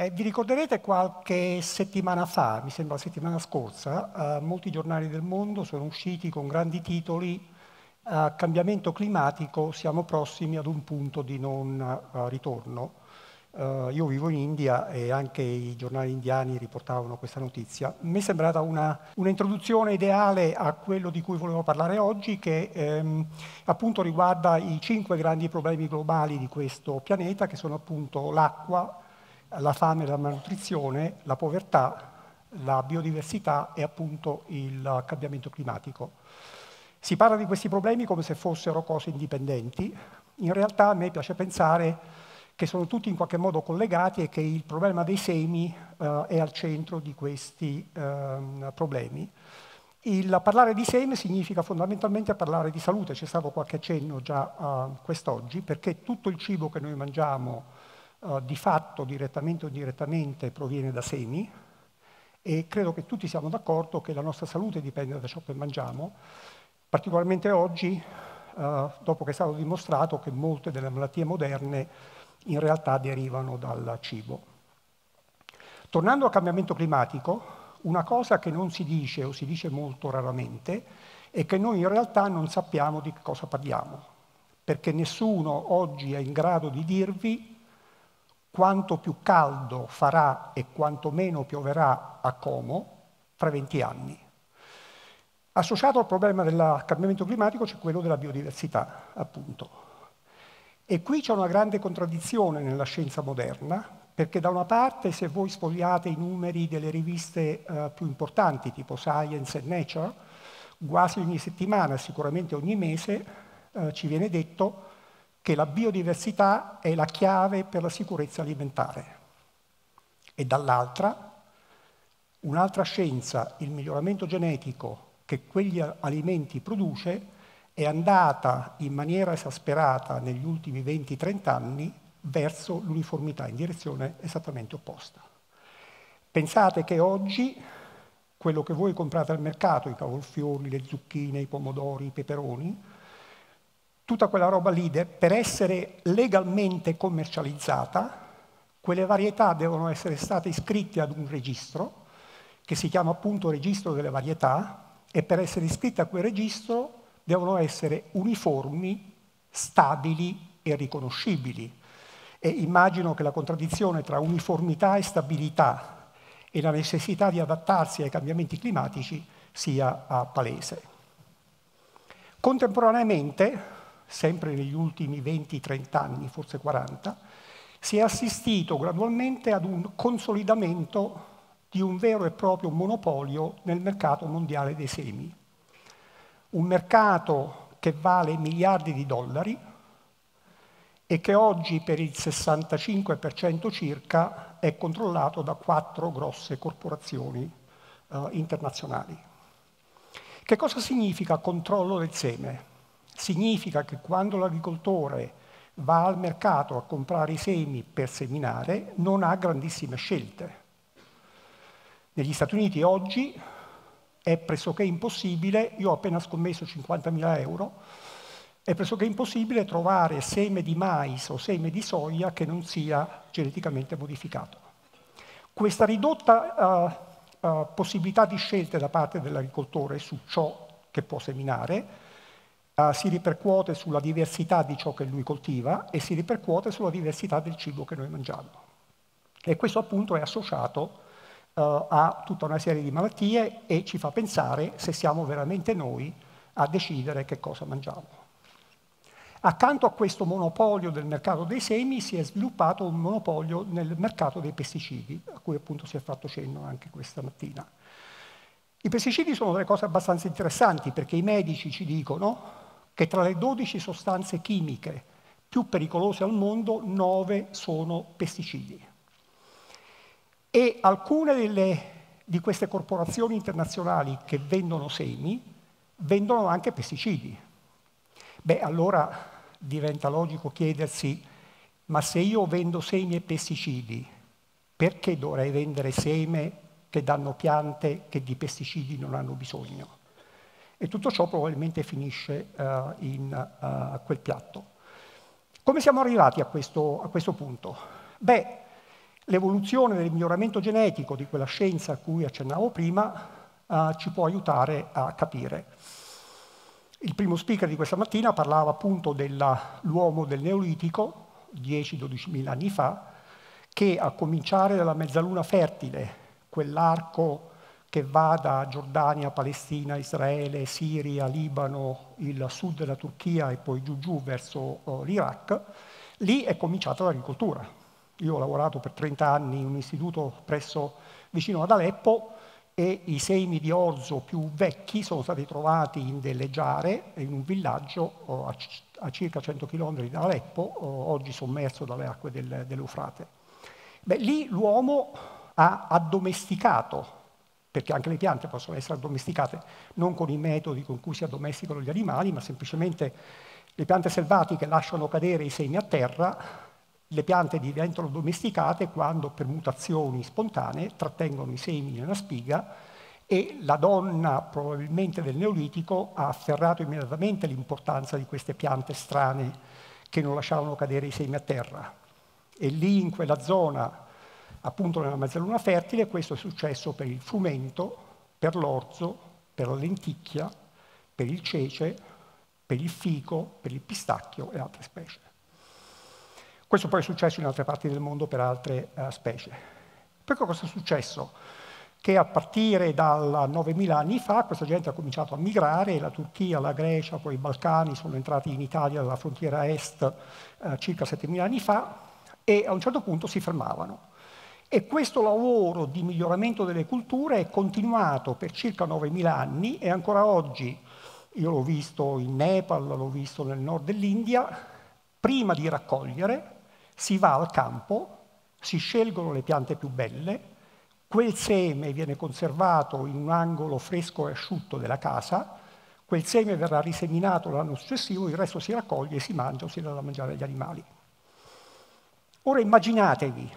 Eh, vi ricorderete qualche settimana fa, mi sembra la settimana scorsa, eh, molti giornali del mondo sono usciti con grandi titoli eh, Cambiamento climatico, siamo prossimi ad un punto di non eh, ritorno. Uh, io vivo in India e anche i giornali indiani riportavano questa notizia. Mi è sembrata un'introduzione ideale a quello di cui volevo parlare oggi, che ehm, appunto riguarda i cinque grandi problemi globali di questo pianeta, che sono appunto l'acqua, la fame e la malnutrizione, la povertà, la biodiversità e appunto il cambiamento climatico. Si parla di questi problemi come se fossero cose indipendenti. In realtà a me piace pensare che sono tutti in qualche modo collegati e che il problema dei semi eh, è al centro di questi eh, problemi. Il parlare di semi significa fondamentalmente parlare di salute, c'è stato qualche accenno già eh, quest'oggi, perché tutto il cibo che noi mangiamo eh, di fatto, direttamente o indirettamente, proviene da semi, e credo che tutti siamo d'accordo che la nostra salute dipende da ciò che mangiamo, particolarmente oggi, eh, dopo che è stato dimostrato che molte delle malattie moderne in realtà derivano dal cibo. Tornando al cambiamento climatico, una cosa che non si dice o si dice molto raramente è che noi in realtà non sappiamo di cosa parliamo, perché nessuno oggi è in grado di dirvi quanto più caldo farà e quanto meno pioverà a Como fra 20 anni. Associato al problema del cambiamento climatico c'è quello della biodiversità, appunto. E qui c'è una grande contraddizione nella scienza moderna, perché da una parte se voi sfogliate i numeri delle riviste eh, più importanti, tipo Science e Nature, quasi ogni settimana, sicuramente ogni mese, eh, ci viene detto che la biodiversità è la chiave per la sicurezza alimentare. E dall'altra, un'altra scienza, il miglioramento genetico che quegli alimenti produce, è andata in maniera esasperata negli ultimi 20-30 anni verso l'uniformità, in direzione esattamente opposta. Pensate che oggi quello che voi comprate al mercato, i cavolfiori, le zucchine, i pomodori, i peperoni, tutta quella roba lì, per essere legalmente commercializzata, quelle varietà devono essere state iscritte ad un registro, che si chiama appunto registro delle varietà, e per essere iscritte a quel registro devono essere uniformi, stabili e riconoscibili. E immagino che la contraddizione tra uniformità e stabilità e la necessità di adattarsi ai cambiamenti climatici sia palese. Contemporaneamente, sempre negli ultimi 20-30 anni, forse 40, si è assistito gradualmente ad un consolidamento di un vero e proprio monopolio nel mercato mondiale dei semi, un mercato che vale miliardi di dollari e che oggi per il 65% circa è controllato da quattro grosse corporazioni eh, internazionali. Che cosa significa controllo del seme? Significa che quando l'agricoltore va al mercato a comprare i semi per seminare, non ha grandissime scelte. Negli Stati Uniti oggi è pressoché impossibile, io ho appena scommesso 50.000 euro, è pressoché impossibile trovare seme di mais o seme di soia che non sia geneticamente modificato. Questa ridotta uh, uh, possibilità di scelte da parte dell'agricoltore su ciò che può seminare uh, si ripercuote sulla diversità di ciò che lui coltiva e si ripercuote sulla diversità del cibo che noi mangiamo. E questo appunto è associato eh, ha tutta una serie di malattie e ci fa pensare se siamo veramente noi a decidere che cosa mangiamo. Accanto a questo monopolio del mercato dei semi si è sviluppato un monopolio nel mercato dei pesticidi, a cui appunto si è fatto cenno anche questa mattina. I pesticidi sono delle cose abbastanza interessanti perché i medici ci dicono che tra le 12 sostanze chimiche più pericolose al mondo, 9 sono pesticidi e alcune delle, di queste corporazioni internazionali che vendono semi vendono anche pesticidi. Beh, allora diventa logico chiedersi, ma se io vendo semi e pesticidi, perché dovrei vendere seme che danno piante che di pesticidi non hanno bisogno? E tutto ciò probabilmente finisce uh, in uh, quel piatto. Come siamo arrivati a questo, a questo punto? Beh, L'evoluzione del miglioramento genetico di quella scienza a cui accennavo prima eh, ci può aiutare a capire. Il primo speaker di questa mattina parlava appunto dell'uomo del Neolitico, 10-12 mila anni fa, che a cominciare dalla mezzaluna fertile, quell'arco che va da Giordania, Palestina, Israele, Siria, Libano, il sud della Turchia e poi giù giù verso eh, l'Iraq, lì è cominciata l'agricoltura. Io ho lavorato per 30 anni in un istituto presso, vicino ad Aleppo e i semi di orzo più vecchi sono stati trovati in delle giare in un villaggio a circa 100 km da Aleppo, oggi sommerso dalle acque del, dell'Eufrate. Beh, lì l'uomo ha addomesticato perché anche le piante possono essere addomesticate, non con i metodi con cui si addomesticano gli animali, ma semplicemente le piante selvatiche lasciano cadere i semi a terra le piante diventano domesticate quando per mutazioni spontanee trattengono i semi nella spiga e la donna probabilmente del Neolitico ha afferrato immediatamente l'importanza di queste piante strane che non lasciavano cadere i semi a terra. E lì in quella zona, appunto nella mezzaluna fertile, questo è successo per il frumento, per l'orzo, per la lenticchia, per il cece, per il fico, per il pistacchio e altre specie. Questo poi è successo in altre parti del mondo per altre uh, specie. Perché cosa è successo? Che a partire da 9.000 anni fa questa gente ha cominciato a migrare, la Turchia, la Grecia, poi i Balcani sono entrati in Italia dalla frontiera est uh, circa 7.000 anni fa e a un certo punto si fermavano. E questo lavoro di miglioramento delle culture è continuato per circa 9.000 anni e ancora oggi, io l'ho visto in Nepal, l'ho visto nel nord dell'India, prima di raccogliere si va al campo, si scelgono le piante più belle, quel seme viene conservato in un angolo fresco e asciutto della casa, quel seme verrà riseminato l'anno successivo, il resto si raccoglie, si mangia o si dà da mangiare agli animali. Ora immaginatevi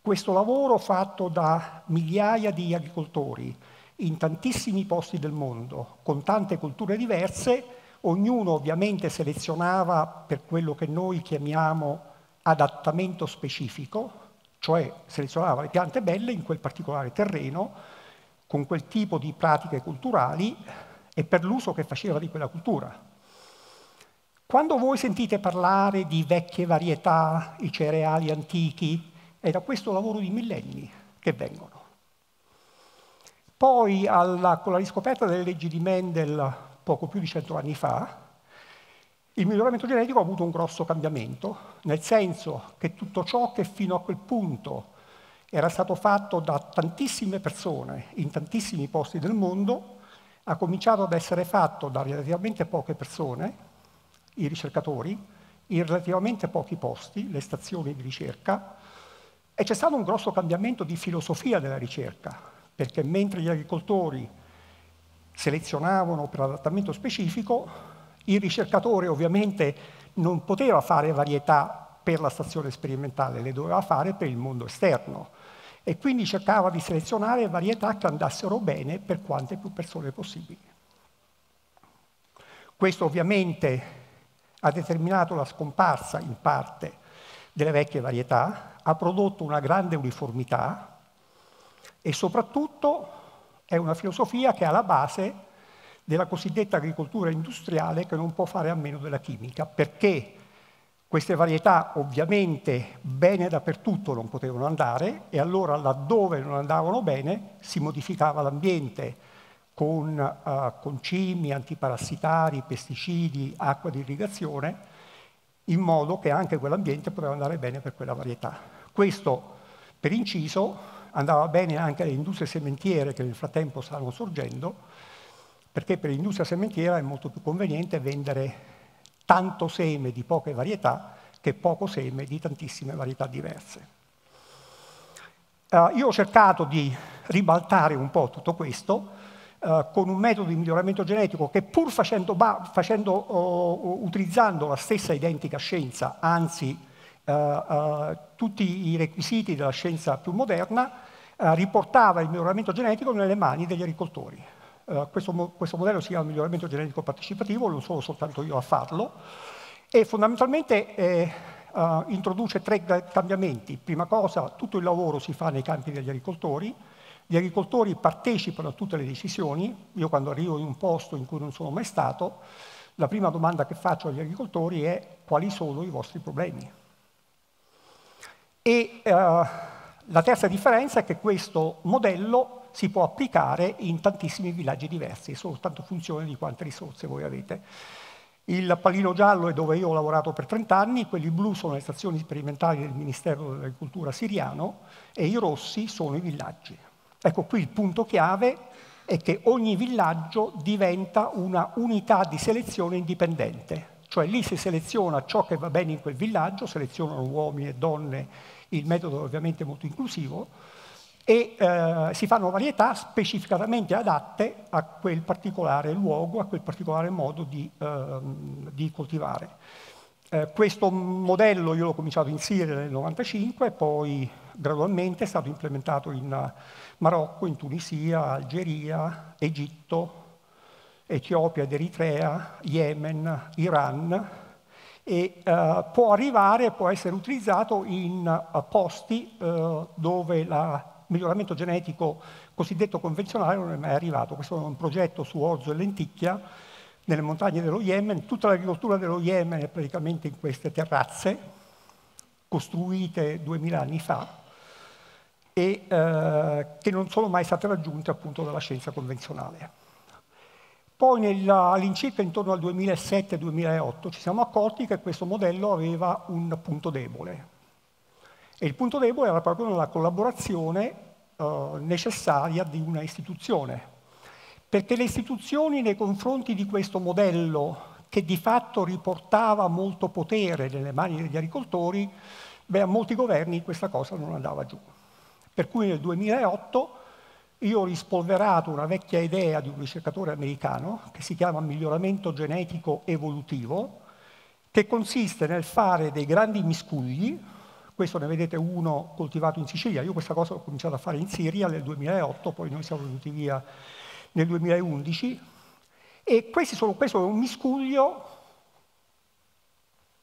questo lavoro fatto da migliaia di agricoltori in tantissimi posti del mondo, con tante culture diverse, Ognuno ovviamente selezionava per quello che noi chiamiamo adattamento specifico, cioè selezionava le piante belle in quel particolare terreno, con quel tipo di pratiche culturali e per l'uso che faceva di quella cultura. Quando voi sentite parlare di vecchie varietà, i cereali antichi, è da questo lavoro di millenni che vengono. Poi alla, con la riscoperta delle leggi di Mendel poco più di cento anni fa, il miglioramento genetico ha avuto un grosso cambiamento, nel senso che tutto ciò che fino a quel punto era stato fatto da tantissime persone in tantissimi posti del mondo, ha cominciato ad essere fatto da relativamente poche persone, i ricercatori, in relativamente pochi posti, le stazioni di ricerca, e c'è stato un grosso cambiamento di filosofia della ricerca, perché mentre gli agricoltori selezionavano per adattamento specifico, il ricercatore ovviamente non poteva fare varietà per la stazione sperimentale, le doveva fare per il mondo esterno e quindi cercava di selezionare varietà che andassero bene per quante più persone possibili. Questo ovviamente ha determinato la scomparsa in parte delle vecchie varietà, ha prodotto una grande uniformità e soprattutto è una filosofia che è alla base della cosiddetta agricoltura industriale che non può fare a meno della chimica, perché queste varietà ovviamente bene dappertutto non potevano andare e allora laddove non andavano bene si modificava l'ambiente con eh, concimi, antiparassitari, pesticidi, acqua di irrigazione, in modo che anche quell'ambiente poteva andare bene per quella varietà. Questo, per inciso, andava bene anche alle industrie sementiere che nel frattempo stavano sorgendo, perché per l'industria sementiera è molto più conveniente vendere tanto seme di poche varietà che poco seme di tantissime varietà diverse. Uh, io ho cercato di ribaltare un po' tutto questo uh, con un metodo di miglioramento genetico che pur facendo, facendo, uh, utilizzando la stessa identica scienza, anzi eh, tutti i requisiti della scienza più moderna, eh, riportava il miglioramento genetico nelle mani degli agricoltori. Eh, questo, questo, modello si chiama miglioramento genetico partecipativo, non sono soltanto io a farlo, e fondamentalmente eh, eh introduce tre cambiamenti. Prima cosa, tutto il lavoro si fa nei campi degli agricoltori, gli agricoltori partecipano a tutte le decisioni, io quando arrivo in un posto in cui non sono mai stato, la prima domanda che faccio agli agricoltori è quali sono i vostri problemi. E eh, la terza differenza è che questo modello si può applicare in tantissimi villaggi diversi, soltanto funzione di quante risorse voi avete. Il pallino giallo è dove io ho lavorato per 30 anni, quelli blu sono le stazioni sperimentali del Ministero dell'Agricoltura siriano e i rossi sono i villaggi. Ecco qui il punto chiave è che ogni villaggio diventa una unità di selezione indipendente, cioè lì si seleziona ciò che va bene in quel villaggio, selezionano uomini e donne il metodo ovviamente molto inclusivo, e eh, si fanno varietà specificatamente adatte a quel particolare luogo, a quel particolare modo di, eh, di coltivare. Eh, questo modello io l'ho cominciato in Siria nel 1995, poi gradualmente è stato implementato in Marocco, in Tunisia, Algeria, Egitto, Etiopia ed Eritrea, Yemen, Iran, e eh, può arrivare, può essere utilizzato in eh, posti eh, dove il miglioramento genetico cosiddetto convenzionale non è mai arrivato. Questo è un progetto su orzo e lenticchia nelle montagne dello Yemen. Tutta l'agricoltura dello Yemen è praticamente in queste terrazze costruite 2000 anni fa e eh, che non sono mai state raggiunte appunto dalla scienza convenzionale. Poi all'incirca intorno al 2007-2008 ci siamo accorti che questo modello aveva un punto debole. E il punto debole era proprio nella collaborazione eh, necessaria di una istituzione. Perché le istituzioni nei confronti di questo modello, che di fatto riportava molto potere nelle mani degli agricoltori, beh, a molti governi questa cosa non andava giù. Per cui nel 2008 io ho rispolverato una vecchia idea di un ricercatore americano che si chiama miglioramento genetico evolutivo, che consiste nel fare dei grandi miscugli, questo ne vedete uno coltivato in Sicilia, io questa cosa ho cominciato a fare in Siria nel 2008, poi noi siamo venuti via nel 2011, e sono, questo è un miscuglio,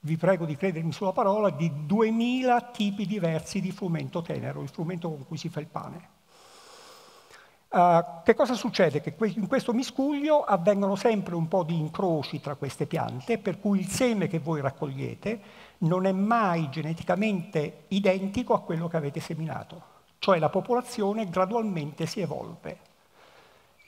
vi prego di credermi sulla parola, di 2000 tipi diversi di frumento tenero, il frumento con cui si fa il pane. Eh, che cosa succede? Che in questo miscuglio avvengono sempre un po' di incroci tra queste piante, per cui il seme che voi raccogliete non è mai geneticamente identico a quello che avete seminato, cioè la popolazione gradualmente si evolve.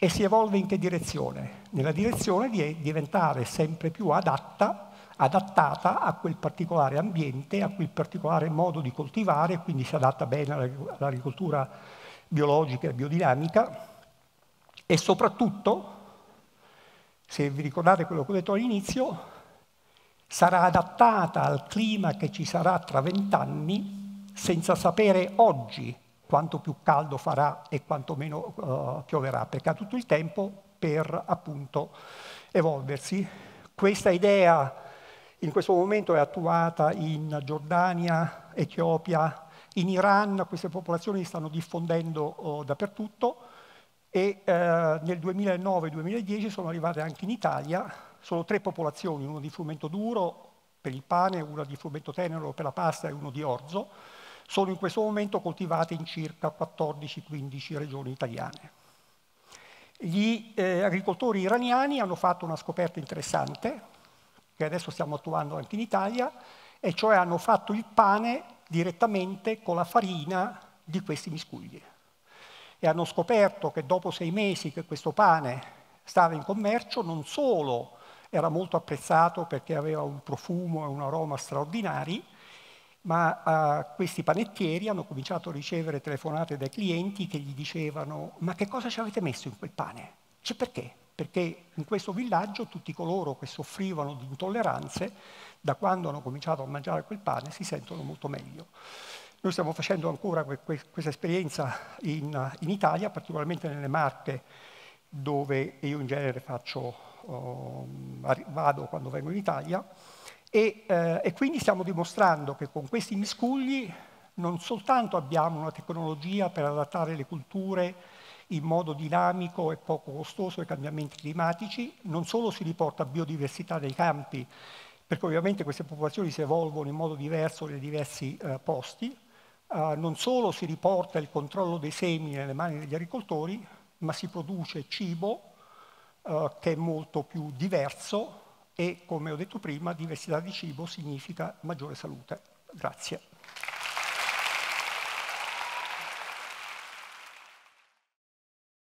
E si evolve in che direzione? Nella direzione di diventare sempre più adatta, adattata a quel particolare ambiente, a quel particolare modo di coltivare, quindi si adatta bene all'agricoltura biologica e biodinamica e soprattutto, se vi ricordate quello che ho detto all'inizio, sarà adattata al clima che ci sarà tra vent'anni senza sapere oggi quanto più caldo farà e quanto meno uh, pioverà, perché ha tutto il tempo per appunto evolversi. Questa idea in questo momento è attuata in Giordania, Etiopia, in Iran queste popolazioni stanno diffondendo oh, dappertutto e eh, nel 2009-2010 sono arrivate anche in Italia sono tre popolazioni, uno di frumento duro per il pane, uno di frumento tenero per la pasta e uno di orzo, sono in questo momento coltivate in circa 14-15 regioni italiane. Gli eh, agricoltori iraniani hanno fatto una scoperta interessante, che adesso stiamo attuando anche in Italia, e cioè hanno fatto il pane direttamente con la farina di questi miscugli. E hanno scoperto che dopo sei mesi che questo pane stava in commercio, non solo era molto apprezzato perché aveva un profumo e un aroma straordinari, ma eh, questi panettieri hanno cominciato a ricevere telefonate dai clienti che gli dicevano ma che cosa ci avete messo in quel pane? Cioè perché? perché in questo villaggio tutti coloro che soffrivano di intolleranze, da quando hanno cominciato a mangiare quel pane, si sentono molto meglio. Noi stiamo facendo ancora que- que- questa esperienza in, in, Italia, particolarmente nelle Marche, dove io in genere faccio, um, vado quando vengo in Italia, e, eh, e quindi stiamo dimostrando che con questi miscugli non soltanto abbiamo una tecnologia per adattare le culture, in modo dinamico e poco costoso ai cambiamenti climatici, non solo si riporta biodiversità dei campi, perché ovviamente queste popolazioni si evolvono in modo diverso nei diversi eh, posti, eh, non solo si riporta il controllo dei semi nelle mani degli agricoltori, ma si produce cibo eh, che è molto più diverso e, come ho detto prima, diversità di cibo significa maggiore salute. Grazie.